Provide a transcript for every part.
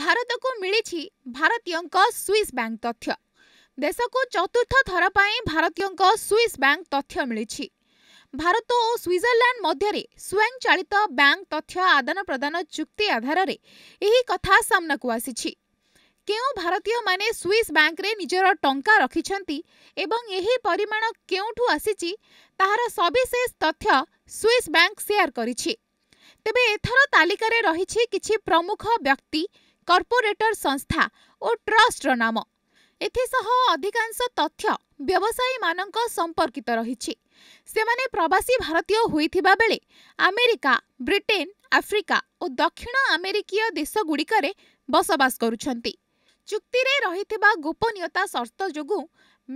ଭାରତକୁ ମିଳିଛି ଭାରତୀୟଙ୍କ ସୁଇସ୍ ବ୍ୟାଙ୍କ ତଥ୍ୟ ଦେଶକୁ ଚତୁର୍ଥ ଥର ପାଇଁ ଭାରତୀୟଙ୍କ ସୁଇସ୍ ବ୍ୟାଙ୍କ ତଥ୍ୟ ମିଳିଛି ଭାରତ ଓ ସ୍ୱିଜରଲ୍ୟାଣ୍ଡ ମଧ୍ୟରେ ସ୍ୱୟଂଚାଳିତ ବ୍ୟାଙ୍କ ତଥ୍ୟ ଆଦାନ ପ୍ରଦାନ ଚୁକ୍ତି ଆଧାରରେ ଏହି କଥା ସାମ୍ନାକୁ ଆସିଛି କେଉଁ ଭାରତୀୟମାନେ ସ୍ୱିସ୍ ବ୍ୟାଙ୍କରେ ନିଜର ଟଙ୍କା ରଖିଛନ୍ତି ଏବଂ ଏହି ପରିମାଣ କେଉଁଠୁ ଆସିଛି ତାହାର ସବିଶେଷ ତଥ୍ୟ ସ୍ୱିସ୍ ବ୍ୟାଙ୍କ ସେୟାର କରିଛି ତେବେ ଏଥର ତାଲିକାରେ ରହିଛି କିଛି ପ୍ରମୁଖ ବ୍ୟକ୍ତି କର୍ପୋରେଟର ସଂସ୍ଥା ଓ ଟ୍ରଷ୍ଟର ନାମ ଏଥିସହ ଅଧିକାଂଶ ତଥ୍ୟ ବ୍ୟବସାୟୀମାନଙ୍କ ସମ୍ପର୍କିତ ରହିଛି ସେମାନେ ପ୍ରବାସୀ ଭାରତୀୟ ହୋଇଥିବା ବେଳେ ଆମେରିକା ବ୍ରିଟେନ୍ ଆଫ୍ରିକା ଓ ଦକ୍ଷିଣ ଆମେରିକୀୟ ଦେଶଗୁଡ଼ିକରେ ବସବାସ କରୁଛନ୍ତି ଚୁକ୍ତିରେ ରହିଥିବା ଗୋପନୀୟତା ସର୍ତ୍ତ ଯୋଗୁଁ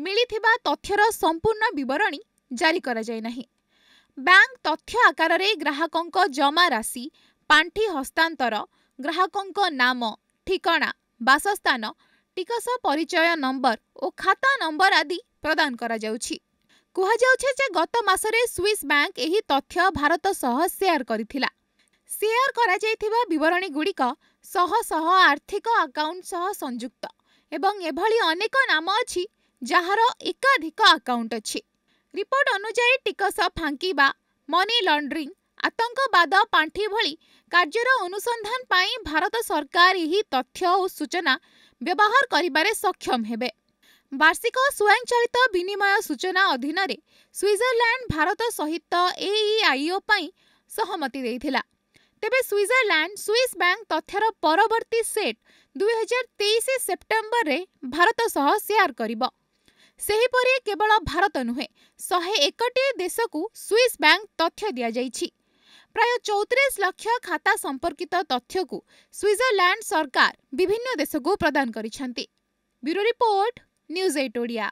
ମିଳିଥିବା ତଥ୍ୟର ସମ୍ପୂର୍ଣ୍ଣ ବିବରଣୀ ଜାରି କରାଯାଇ ନାହିଁ ବ୍ୟାଙ୍କ ତଥ୍ୟ ଆକାରରେ ଗ୍ରାହକଙ୍କ ଜମା ରାଶି ପାଣ୍ଠି ହସ୍ତାନ୍ତର ଗ୍ରାହକଙ୍କ ନାମ ଠିକଣା ବାସସ୍ଥାନ ଟିକସ ପରିଚୟ ନମ୍ବର ଓ ଖାତା ନମ୍ବର ଆଦି ପ୍ରଦାନ କରାଯାଉଛି କୁହାଯାଉଛି ଯେ ଗତ ମାସରେ ସ୍ୱିସ୍ ବ୍ୟାଙ୍କ ଏହି ତଥ୍ୟ ଭାରତ ସହ ସେୟାର କରିଥିଲା ସେୟାର କରାଯାଇଥିବା ବିବରଣୀଗୁଡ଼ିକ ଶହ ଶହ ଆର୍ଥିକ ଆକାଉଣ୍ଟ ସହ ସଂଯୁକ୍ତ ଏବଂ ଏଭଳି ଅନେକ ନାମ ଅଛି ଯାହାର ଏକାଧିକ ଆକାଉଣ୍ଟ ଅଛି ରିପୋର୍ଟ ଅନୁଯାୟୀ ଟିକସ ଫାଙ୍କିବା ମନି ଲଣ୍ଡ୍ରିଙ୍ଗ ଆତଙ୍କବାଦ ପାଣ୍ଠି ଭଳି କାର୍ଯ୍ୟର ଅନୁସନ୍ଧାନ ପାଇଁ ଭାରତ ସରକାର ଏହି ତଥ୍ୟ ଓ ସୂଚନା ବ୍ୟବହାର କରିବାରେ ସକ୍ଷମ ହେବେ ବାର୍ଷିକ ସ୍ୱୟଂଚାଳିତ ବିନିମୟ ସୂଚନା ଅଧୀନରେ ସ୍ୱିଜରଲ୍ୟାଣ୍ଡ ଭାରତ ସହିତ ଏଇଆଇଓ ପାଇଁ ସହମତି ଦେଇଥିଲା ତେବେ ସ୍ୱିଜରଲ୍ୟାଣ୍ଡ ସ୍ୱିସ୍ ବ୍ୟାଙ୍କ ତଥ୍ୟର ପରବର୍ତ୍ତୀ ସେଟ୍ ଦୁଇହଜାର ତେଇଶ ସେପ୍ଟେମ୍ବରରେ ଭାରତ ସହ ସେୟାର କରିବ ସେହିପରି କେବଳ ଭାରତ ନୁହେଁ ଶହେ ଏକଟି ଦେଶକୁ ସ୍ୱିସ୍ ବ୍ୟାଙ୍କ ତଥ୍ୟ ଦିଆଯାଇଛି ପ୍ରାୟ ଚଉତିରିଶ ଲକ୍ଷ ଖାତା ସମ୍ପର୍କିତ ତଥ୍ୟକୁ ସ୍ୱିଜରଲ୍ୟାଣ୍ଡ ସରକାର ବିଭିନ୍ନ ଦେଶକୁ ପ୍ରଦାନ କରିଛନ୍ତି bureau report news eight Odia